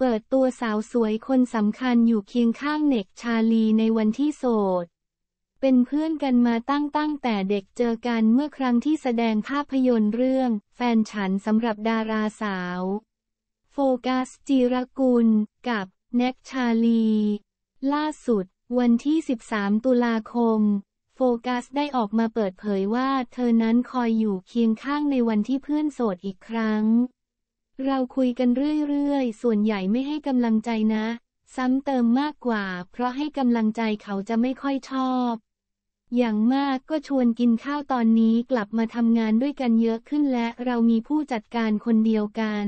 เปิดตัวสาวสวยคนสำคัญอยู่เคียงข้างเน็กชาลีในวันที่โสด เป็นเพื่อนกันมาตั้งตั้งแต่เด็กเจอกันเมื่อครั้งที่แสดงภาพยนตร์เรื่อง แฟนฉันสำหรับดาราสาว โฟกัสจิรกุลกับ เน็กชาลี ล่าสุด วันที่ 13 ตุลาคม โฟกัสได้ออกมาเปิดเผยว่าเธอนั้นคอยอยู่เคียงข้างในวันที่เพื่อนโสดอีกครั้งเราคุยกันเรื่อยๆ ส่วนใหญ่ไม่ให้กำลังใจนะ ซ้ำเติมมากกว่า เพราะให้กำลังใจเขาจะไม่ค่อยชอบ อย่างมากก็ชวนกินข้าวตอนนี้กลับมาทำงานด้วยกันเยอะขึ้นและเรามีผู้จัดการคนเดียวกัน